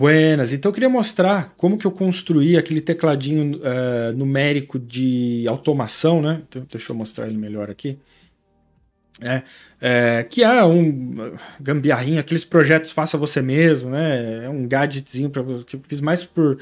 Buenas, então eu queria mostrar como que eu construí aquele tecladinho uh, numérico de automação, né? Então, deixa eu mostrar ele melhor aqui. É, é, que é um eh, gambiarrinho, aqueles projetos faça você mesmo, né? É um gadgetzinho para que eu fiz mais por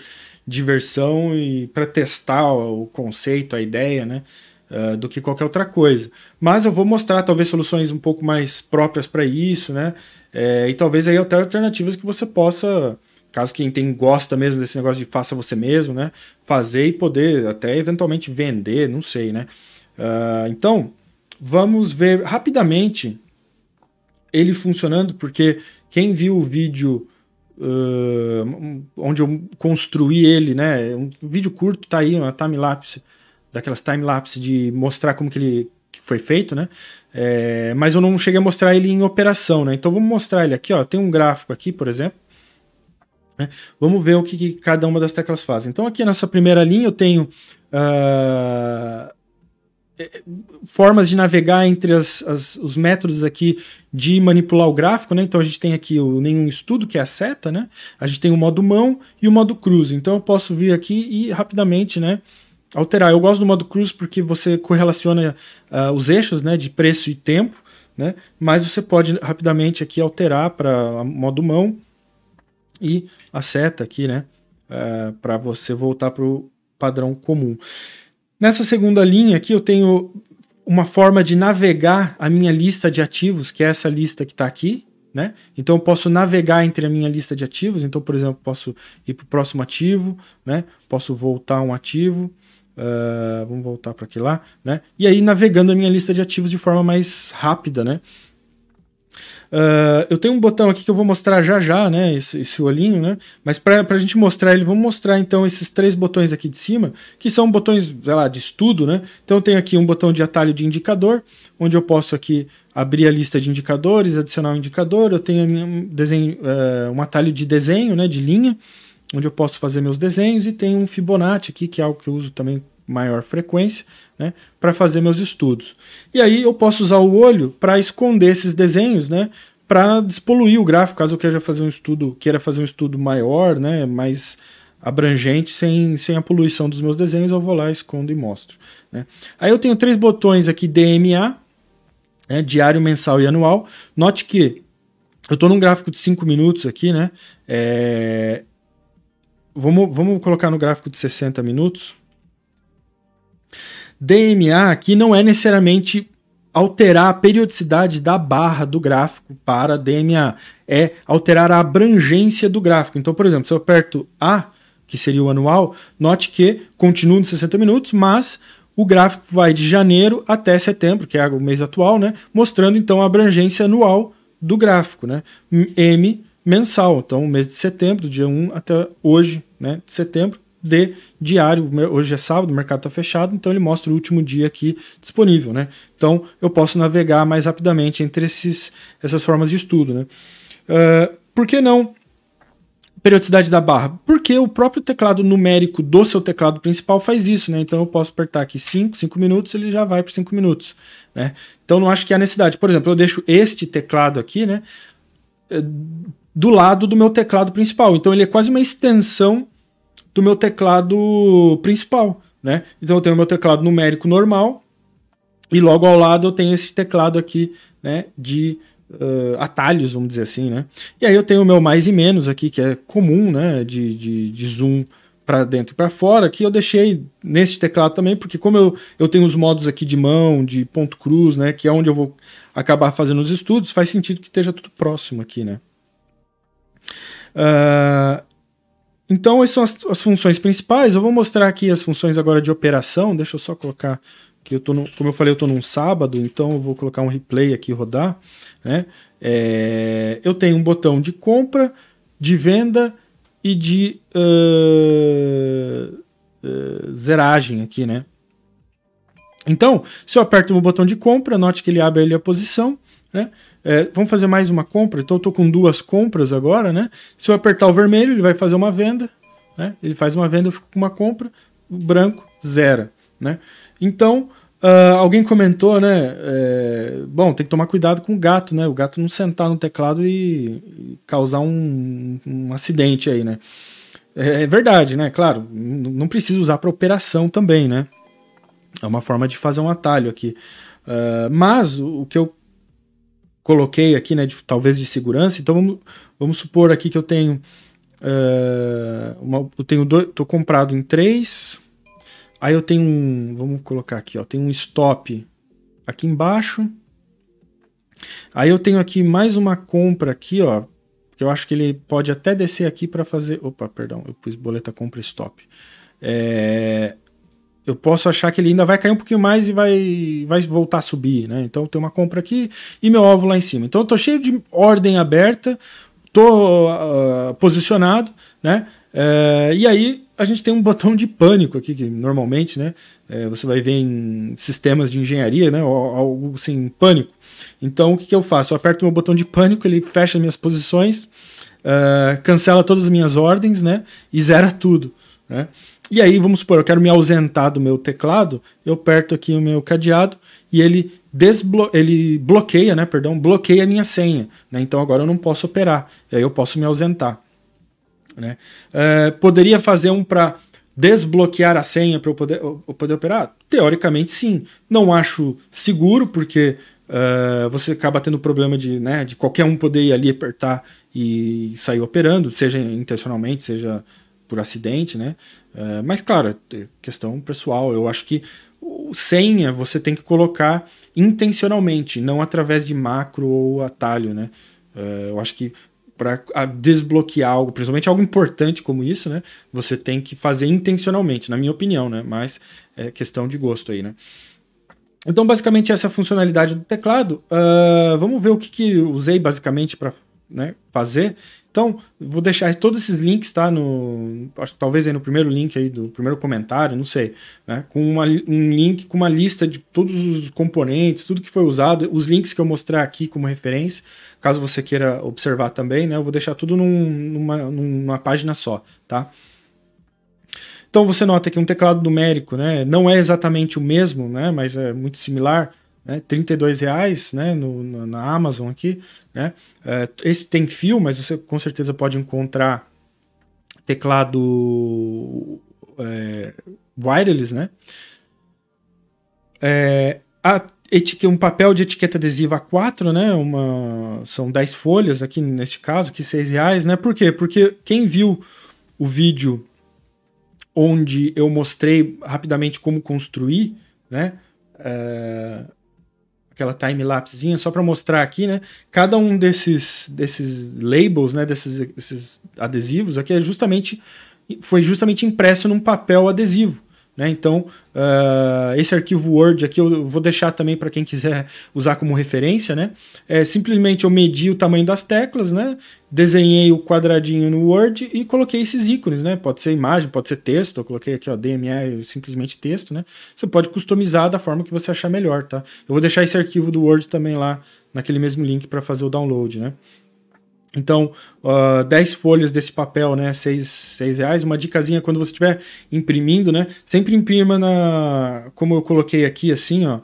diversão e para testar o conceito, a ideia, né? Uh, do que qualquer outra coisa. Mas eu vou mostrar talvez soluções um pouco mais próprias para isso, né? É, e talvez aí até alternativas que você possa Caso quem tem gosta mesmo desse negócio de faça você mesmo, né? Fazer e poder até eventualmente vender, não sei, né? Uh, então, vamos ver rapidamente ele funcionando, porque quem viu o vídeo uh, onde eu construí ele, né? Um vídeo curto, tá aí, uma time-lapse, daquelas time-lapse de mostrar como que ele foi feito, né? É, mas eu não cheguei a mostrar ele em operação, né? Então vamos mostrar ele aqui, ó. Tem um gráfico aqui, por exemplo. Né? Vamos ver o que, que, cada uma das teclas faz. Então, aqui nessa primeira linha, eu tenho uh, formas de navegar entre as, as, os métodos aqui de manipular o gráfico. Né? Então, a gente tem aqui o nenhum estudo, que é a seta. Né? A gente tem o modo mão e o modo cruz. Então, eu posso vir aqui e rapidamente né, alterar. Eu gosto do modo cruz porque você correlaciona uh, os eixos né, de preço e tempo. Né? Mas você pode rapidamente aqui alterar para modo mão e a seta aqui, né? Uh, eh, para você voltar para o padrão comum. Nessa segunda linha aqui eu tenho uma forma de navegar a minha lista de ativos, que é essa lista que está aqui. Né? Então eu posso navegar entre a minha lista de ativos. Então, por exemplo, posso ir para o próximo ativo, né? posso voltar um ativo. Uh, vamos voltar para aqui lá, né? E aí navegando a minha lista de ativos de forma mais rápida, né? Uh, eu tenho um botão aqui que eu vou mostrar já já, né? Esse, esse olhinho, né? Mas para a gente mostrar ele, vamos mostrar então esses três botões aqui de cima, que são botões, sei lá, de estudo, né? Então eu tenho aqui um botão de atalho de indicador, onde eu posso aqui abrir a lista de indicadores, adicionar um indicador. Eu tenho um, desenho, uh, um atalho de desenho, né? De linha, onde eu posso fazer meus desenhos. E tem um Fibonacci aqui, que é algo que eu uso também maior frequência, né, para fazer meus estudos. E aí eu posso usar o olho para esconder esses desenhos, né, para despoluir o gráfico, caso eu queira fazer um estudo, queira fazer um estudo maior, né, mais abrangente, sem, sem a poluição dos meus desenhos, eu vou lá, escondo e mostro. Né. Aí eu tenho três botões aqui DMA, né, diário, mensal e anual. Note que eu estou num gráfico de 5 minutos aqui, né? É... Vamos, vamos colocar no gráfico de 60 minutos. DMA aqui não é necessariamente alterar a periodicidade da barra do gráfico para DMA, é alterar a abrangência do gráfico. Então, por exemplo, se eu aperto A, que seria o anual, note que continua nos 60 minutos, mas o gráfico vai de janeiro até setembro, que é o mês atual, né? mostrando então a abrangência anual do gráfico, né? M mensal, então o mês de setembro, do dia 1 até hoje, né, de setembro, de diário. Hoje é sábado, o mercado está fechado, então ele mostra o último dia aqui disponível. Né? Então eu posso navegar mais rapidamente entre esses, essas formas de estudo. Né? Uh, por que não periodicidade da barra? Porque o próprio teclado numérico do seu teclado principal faz isso, né? Então eu posso apertar aqui 5, 5 minutos, ele já vai para 5 minutos, né? Então não acho que há necessidade. Por exemplo, eu deixo este teclado aqui, né? Eh, do lado do meu teclado principal. Então ele é quase uma extensão do meu teclado principal, né? Então eu tenho meu teclado numérico normal e logo ao lado eu tenho esse teclado aqui, né, de uh, atalhos, vamos dizer assim, né? E aí eu tenho o meu mais e menos aqui, que é comum, né, de, de, de zoom para dentro e para fora, que eu deixei nesse teclado também, porque como eu, eu tenho os modos aqui de mão, de ponto cruz, né, que é onde eu vou acabar fazendo os estudos, faz sentido que esteja tudo próximo aqui, né? Então, essas são as, as, funções principais. Eu vou mostrar aqui as funções agora de operação. Deixa eu só colocar que eu tô no, como eu falei, eu estou num sábado, então eu vou colocar um replay aqui rodar. Né? É, eu tenho um botão de compra, de venda e de uh, uh, zeragem aqui, né? Então, se eu aperto no botão de compra, note que ele abre ali a posição, né? é, vamos fazer mais uma compra, então eu estou com duas compras agora, né? Se eu apertar o vermelho, ele vai fazer uma venda, né? Ele faz uma venda, eu fico com uma compra, o branco zero né? Então, uh, alguém comentou, né? É, bom, tem que tomar cuidado com o gato, né? O gato não sentar no teclado e, causar um, um acidente aí, né? É, é verdade, né? Claro, não precisa usar para operação também, né? É uma forma de fazer um atalho aqui. Uh, mas o que eu coloquei aqui, né, de, talvez de segurança. Então vamos, vamos supor aqui que eu tenho uh, uma, eu tenho dois, tô comprado em três. Aí eu tenho um, vamos colocar aqui, ó, tem um stop aqui embaixo. Aí eu tenho aqui mais uma compra aqui, ó, que eu acho que ele pode até descer aqui para fazer, opa, perdão, eu pus boleta compra stop. É, eu posso achar que ele ainda vai cair um pouquinho mais e vai, vai voltar a subir, né? Então tem uma compra aqui e meu alvo lá em cima. Então eu tô cheio de ordem aberta, tô uh, posicionado, né? Uh, e aí a gente tem um botão de pânico aqui que normalmente, né? Uh, você vai ver em sistemas de engenharia, né? Algo assim, pânico. Então o que, que eu faço? Eu aperto meu botão de pânico, ele fecha minhas posições, eh, cancela todas as minhas ordens, né? E zera tudo, né? E aí, vamos supor, eu quero me ausentar do meu teclado, eu aperto aqui o meu cadeado e ele desblo ele bloqueia, né, perdão, bloqueia a minha senha, né? Então agora eu não posso operar. E aí eu posso me ausentar, né? É, poderia fazer um para desbloquear a senha para eu poder, eu poder operar? Teoricamente sim. Não acho seguro porque Uh, você acaba tendo problema de, né, de qualquer um poder ir ali apertar e sair operando, seja intencionalmente, seja por acidente, né? É, mas, claro, é questão pessoal. Eu acho que o senha você tem que colocar intencionalmente, não através de macro ou atalho, né? É, eu acho que para desbloquear algo, principalmente algo importante como isso, né? Você tem que fazer intencionalmente, na minha opinião, né? Mas é questão de gosto aí, né? Então, basicamente, essa funcionalidade do teclado. Uh, vamos ver o que, que usei basicamente para né, fazer. Então, vou deixar todos esses links, tá? No, talvez aí no primeiro link aí, do primeiro comentário, não sei, né? Com uma, um link com uma lista de todos os componentes, tudo que foi usado, os links que eu mostrar aqui como referência, caso você queira observar também, né? Eu vou deixar tudo num, numa, numa página só, tá? Então você nota que um teclado numérico, né? Não é exatamente o mesmo, né? Mas é muito similar né, 32 reais né, no, no, na Amazon aqui. Né? É, esse tem fio, mas você com certeza pode encontrar teclado é, wireless, né? É, a etiqueta, um papel de etiqueta adesiva A4, né? Uma, são 10 folhas aqui neste caso, que 6 reais, né? Por quê? Porque quem viu o vídeo onde eu mostrei rapidamente como construir, né? É, aquela time-lapsezinha, só para mostrar aqui, né? Cada um desses, desses labels, né? Desses, desses adesivos aqui é justamente, foi justamente impresso num papel adesivo. Né? Então, uh, esse arquivo Word aqui eu vou deixar também para quem quiser usar como referência. Né? É, simplesmente eu medi o tamanho das teclas, né? desenhei o quadradinho no Word e coloquei esses ícones. Né? Pode ser imagem, pode ser texto. Eu coloquei aqui ó, DMA, simplesmente texto. Né? Você pode customizar da forma que você achar melhor. Tá? Eu vou deixar esse arquivo do Word também lá naquele mesmo link para fazer o download. Né? Então, uh, ah, 10 folhas desse papel, né? 6, 6 reais. Uma dicasinha quando você estiver imprimindo, né? Sempre imprima na. Como eu coloquei aqui, assim, ó.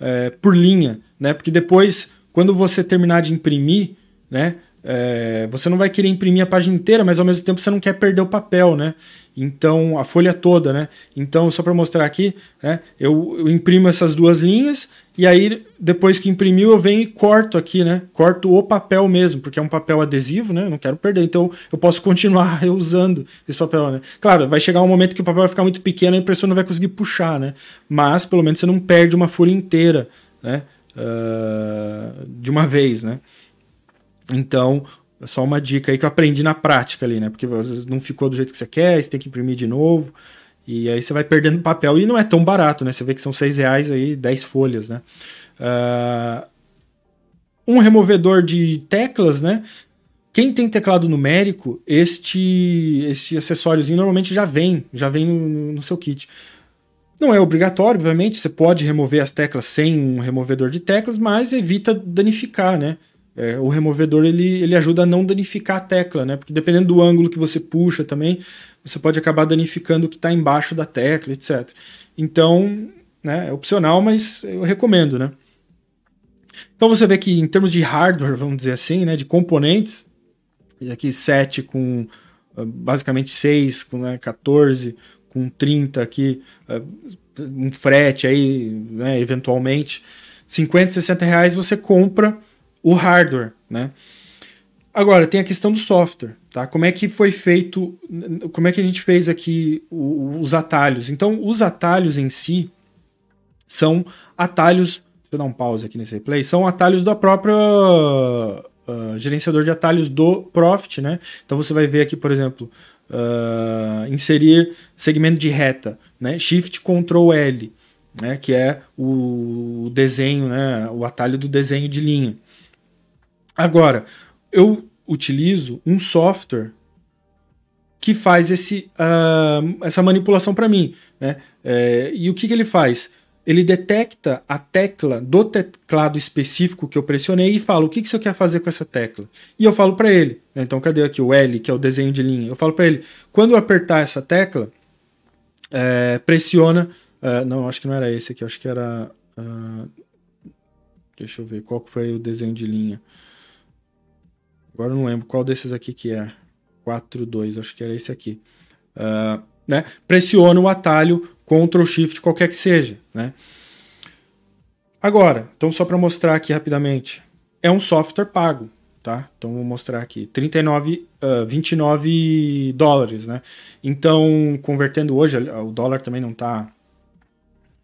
É, por linha, né? Porque depois, quando você terminar de imprimir, né? É, você não vai querer imprimir a página inteira, mas ao mesmo tempo você não quer perder o papel, né? Então, a folha toda, né? Então, só para mostrar aqui, né? Eu, eu, imprimo essas duas linhas e aí, depois que imprimiu, eu venho e corto aqui, né? Corto o papel mesmo, porque é um papel adesivo, né? Eu não quero perder. Então, eu posso continuar reusando esse papel, né? Claro, vai chegar um momento que o papel vai ficar muito pequeno e a impressora não vai conseguir puxar, né? Mas, pelo menos, você não perde uma folha inteira, né? Uh, de uma vez, né? Então, é só uma dica aí que eu aprendi na prática ali, né? Porque às vezes não ficou do jeito que você quer, você tem que imprimir de novo. E aí você vai perdendo papel. E não é tão barato, né? Você vê que são seis reais aí, 10 folhas, né? Uh, um removedor de teclas, né? Quem tem teclado numérico, este, este acessóriozinho normalmente já vem, já vem no, no seu kit. Não é obrigatório, obviamente, você pode remover as teclas sem um removedor de teclas, mas evita danificar, né? É, o removedor ele, ele ajuda a não danificar a tecla, né? Porque dependendo do ângulo que você puxa também, você pode acabar danificando o que está embaixo da tecla, etc. Então, né, é opcional, mas eu recomendo, né? Então você vê que em termos de hardware, vamos dizer assim, né, de componentes, aqui 7 com ah, basicamente 6, com né, 14, com 30 aqui, ah, um frete aí, né, eventualmente, 50, 60 reais você compra o hardware, né? Agora, tem a questão do software, tá? Como é que foi feito, como é que a gente fez aqui os atalhos? Então, os atalhos em si são atalhos, deixa eu dar um pause aqui nesse replay, são atalhos da própria uh, gerenciador de atalhos do Profit, né? Então, você vai ver aqui, por exemplo, uh, inserir segmento de reta, né? Shift, Ctrl, L, né? Que é o desenho, né? O atalho do desenho de linha. Agora, eu utilizo um software que faz esse, uh, essa manipulação para mim. Né? É, e o que, que ele faz? Ele detecta a tecla do teclado específico que eu pressionei e fala o que, que você quer fazer com essa tecla. E eu falo para ele, né? então cadê aqui o L, que é o desenho de linha? Eu falo para ele, quando eu apertar essa tecla, é, pressiona. Uh, não, acho que não era esse aqui, acho que era. Uh, deixa eu ver qual foi o desenho de linha. Agora eu não lembro qual desses aqui que é. 4-2, acho que era esse aqui. Uh, né? Pressiona o atalho Ctrl Shift, qualquer que seja. Né? Agora, então só para mostrar aqui rapidamente. É um software pago, tá? Então vou mostrar aqui. 39, uh, 29 dólares, né? Então, convertendo hoje, o dólar também não está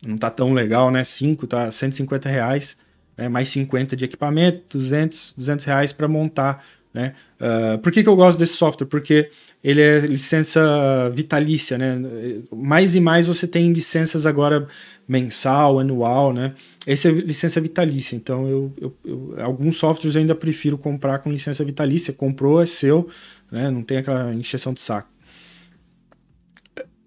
não tá tão legal, né? 5, tá 150 reais, né? mais 50 de equipamento, 200, 200 reais para montar né? Uh, por que, que eu gosto desse software? Porque ele é licença vitalícia, né? Mais e mais você tem licenças agora mensal, anual, né? Essa é licença vitalícia, então eu, eu, eu, alguns softwares eu ainda prefiro comprar com licença vitalícia. Comprou, é seu, né? Não tem aquela injeção de saco.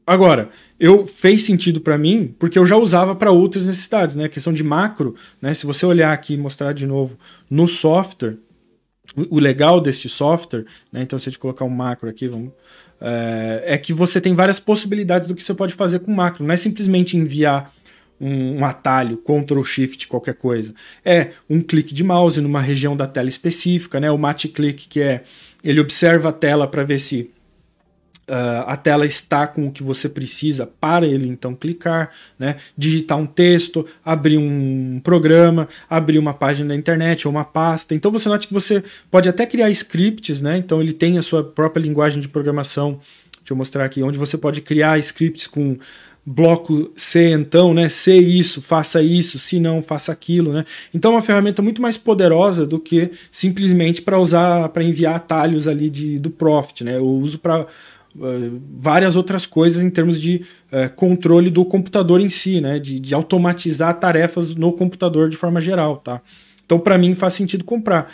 Agora, eu fez sentido para mim porque eu já usava para outras necessidades, né? A questão de macro, né? Se você olhar aqui e mostrar de novo no software, o, legal deste software, né, então se a gente colocar um macro aqui, vamos, é, é, que você tem várias possibilidades do que você pode fazer com o macro. Não é simplesmente enviar um, um atalho, Ctrl Shift, qualquer coisa. É um clique de mouse numa região da tela específica, né, o Match click que é ele observa a tela para ver se Uh, a tela está com o que você precisa para ele então clicar, né? digitar um texto, abrir um programa, abrir uma página da internet ou uma pasta. Então você nota que você pode até criar scripts, né? então ele tem a sua própria linguagem de programação. Deixa eu mostrar aqui, onde você pode criar scripts com bloco C então, né? C isso, faça isso, se não, faça aquilo, né? Então é uma ferramenta muito mais poderosa do que simplesmente para usar para enviar atalhos ali de, do Profit, né? Eu uso para eh, várias outras coisas em termos de eh, controle do computador em si, né? De, de, automatizar tarefas no computador de forma geral, tá? Então, para mim, faz sentido comprar.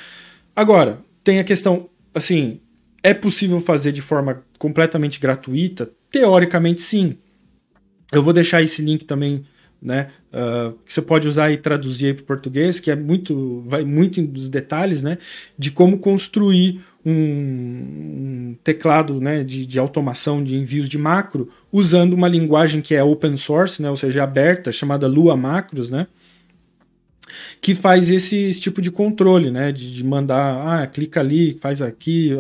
Agora, tem a questão, assim, é possível fazer de forma completamente gratuita? Teoricamente, sim. Eu vou deixar esse link também, né? Uh, que você pode usar e traduzir para o português, que é muito, vai muito nos detalhes, né? De como construir um teclado né, de, de, automação de envios de macro usando uma linguagem que é open source, né, ou seja, aberta, chamada Lua Macros, né, que faz esse, esse tipo de controle, né, de, de, mandar, ah, clica ali, faz aqui,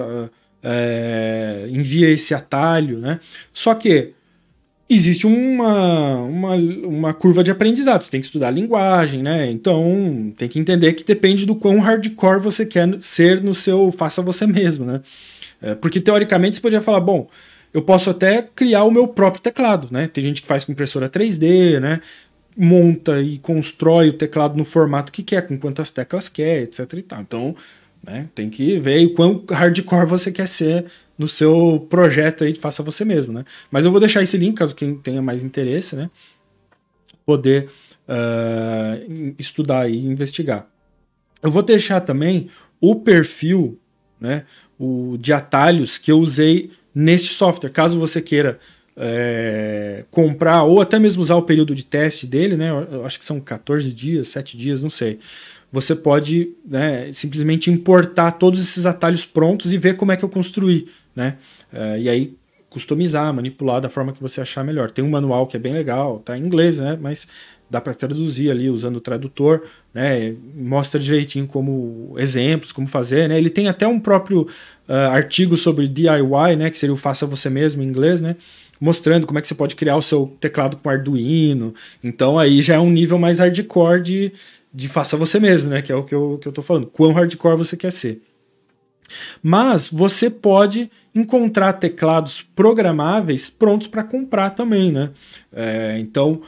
é, envia esse atalho. Né. Só que existe uma, uma, uma curva de aprendizado. Você tem que estudar a linguagem, né? Então, tem que entender que depende do quão hardcore você quer ser no seu faça você mesmo, né? É, porque, teoricamente, você poderia falar, bom, eu posso até criar o meu próprio teclado, né? Tem gente que faz com impressora 3D, né? Monta e constrói o teclado no formato que quer, com quantas teclas quer, etc e tal. Então, né, tem que ver o quão hardcore você quer ser no seu projeto aí, faça você mesmo, né? Mas eu vou deixar esse link, caso quem tenha mais interesse, né? Poder uh, estudar e investigar. Eu vou deixar também o perfil, né? O de atalhos que eu usei neste software, caso você queira é, comprar ou até mesmo usar o período de teste dele, né? Eu acho que são 14 dias, 7 dias, não sei. Você pode né, simplesmente importar todos esses atalhos prontos e ver como é que eu construí né? Uh, e aí customizar, manipular da forma que você achar melhor. Tem um manual que é bem legal, tá em inglês, né? Mas dá para traduzir ali usando o tradutor, né? Mostra direitinho como exemplos, como fazer, né? Ele tem até um próprio uh, artigo sobre DIY, né? Que seria o faça você mesmo em inglês, né? Mostrando como é que você pode criar o seu teclado com Arduino. Então aí já é um nível mais hardcore de, de faça você mesmo, né? Que é o que eu, que eu tô falando. Quão hardcore você quer ser. Mas você pode encontrar teclados programáveis prontos para comprar também, né? É, então,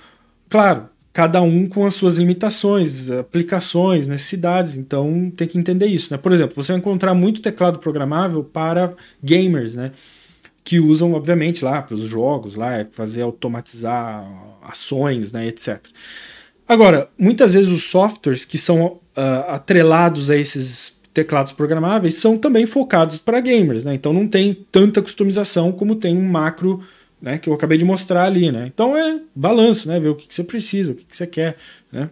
claro, cada um com as suas limitações, aplicações, necessidades. Então, tem que entender isso, né? Por exemplo, você vai encontrar muito teclado programável para gamers, né? Que usam, obviamente, lá para os jogos, lá é fazer automatizar ações, né, etc. Agora, muitas vezes os softwares que são uh, atrelados a esses teclados programáveis são também focados para gamers, né? Então não tem tanta customização como tem um macro né, que eu acabei de mostrar ali, né? Então é balanço, né? Ver o que, que você precisa, o que, que, você quer, né?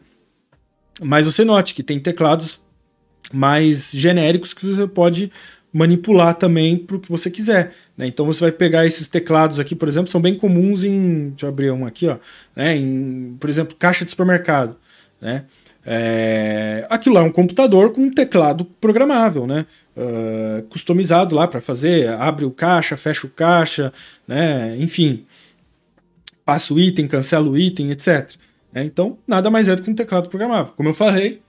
Mas você note que tem teclados mais genéricos que você pode manipular também para o que você quiser, né? Então você vai pegar esses teclados aqui, por exemplo, são bem comuns em, deixa eu abrir um aqui, ó, né? Em, por exemplo, caixa de supermercado, né? É, aquilo lá é um computador com um teclado programável, né? Uh, customizado lá para fazer, abre o caixa, fecha o caixa, né? enfim, passa o item, cancela o item, etc. É, né? então, nada mais é do que um teclado programável. Como eu falei,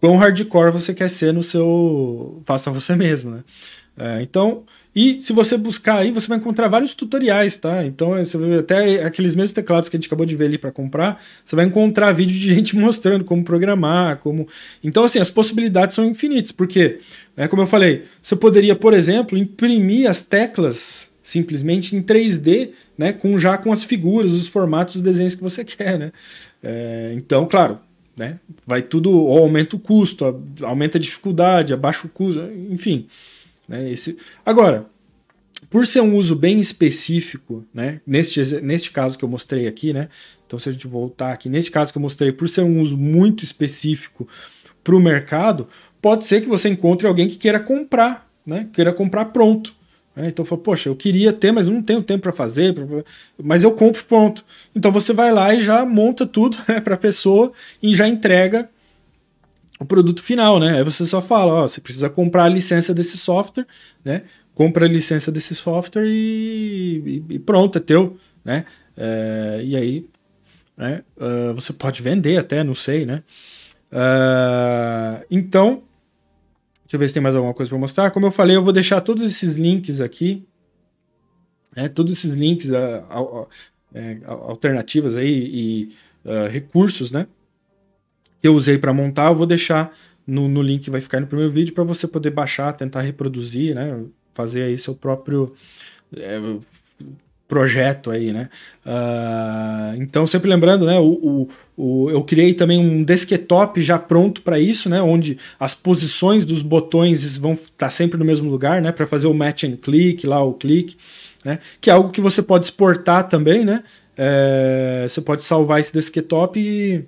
quão hardcore você quer ser no seu. Faça você mesmo, né? É, então, e se você buscar aí, você vai encontrar vários tutoriais, tá? Então, é, você vê até aqueles mesmos teclados que a gente acabou de ver ali para comprar, você vai encontrar vídeo de gente mostrando como programar, como. Então, assim, as possibilidades são infinitas, porque, né, como eu falei, você poderia, por exemplo, imprimir as teclas simplesmente em 3D, né, com já com as figuras, os formatos, os desenhos que você quer, né? É, então, claro, né, vai tudo ou aumenta o custo, aumenta a dificuldade, abaixa o custo, enfim. Né, esse... Agora, por ser um uso bem específico, né? Neste, neste caso que eu mostrei aqui, né? Então, se a gente voltar aqui, neste caso que eu mostrei, por ser um uso muito específico para o mercado, pode ser que você encontre alguém que queira comprar, né? Queira comprar pronto. Né, então, fala, poxa, eu queria ter, mas não tenho tempo para fazer, mas eu compro pronto. Então, você vai lá e já monta tudo né, para a pessoa e já entrega o produto final, né? Aí você só fala, ó, você precisa comprar a licença desse software, né? compra a licença desse software e, e, e pronto, é teu, né? É, e aí, né? Uh, você pode vender até, não sei, né? Uh, então, deixa eu ver se tem mais alguma coisa para mostrar. Como eu falei, eu vou deixar todos esses links aqui, né? Todos esses links uh, alternativas aí e recursos, né? Que eu usei para montar, eu vou deixar no, no, link vai ficar no primeiro vídeo para você poder baixar, tentar reproduzir, né? fazer aí seu próprio é, projeto aí, né? Uh, então, sempre lembrando, né? O, o, o, eu criei também um desktop já pronto para isso, né? Onde as posições dos botões vão estar tá sempre no mesmo lugar, né? Para fazer o match and click, lá o clique, né? Que é algo que você pode exportar também, né? É, você pode salvar esse desktop e,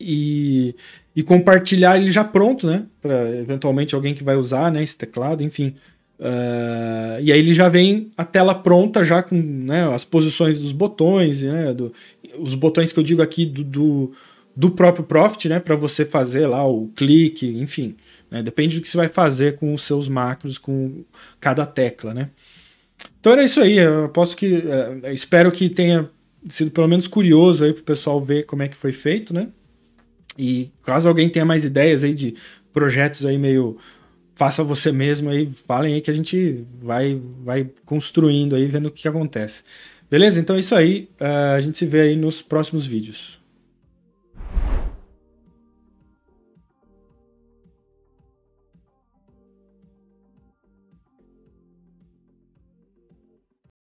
e, e compartilhar ele já pronto, né? Para eventualmente alguém que vai usar, né? Esse teclado, enfim. Uh, e aí ele já vem a tela pronta, já com né, as posições dos botões, né, do, os botões que eu digo aqui do, do, do próprio Profit, né, para você fazer lá o clique, enfim. Né, depende do que você vai fazer com os seus macros, com cada tecla. Né. Então era isso aí. Eu aposto que. Uh, espero que tenha sido pelo menos curioso aí para o pessoal ver como é que foi feito. Né. E caso alguém tenha mais ideias aí de projetos aí meio faça você mesmo aí, falem aí que a gente vai, vai construindo aí, vendo o que acontece. Beleza? Então é isso aí. Uh, a gente se vê aí nos próximos vídeos.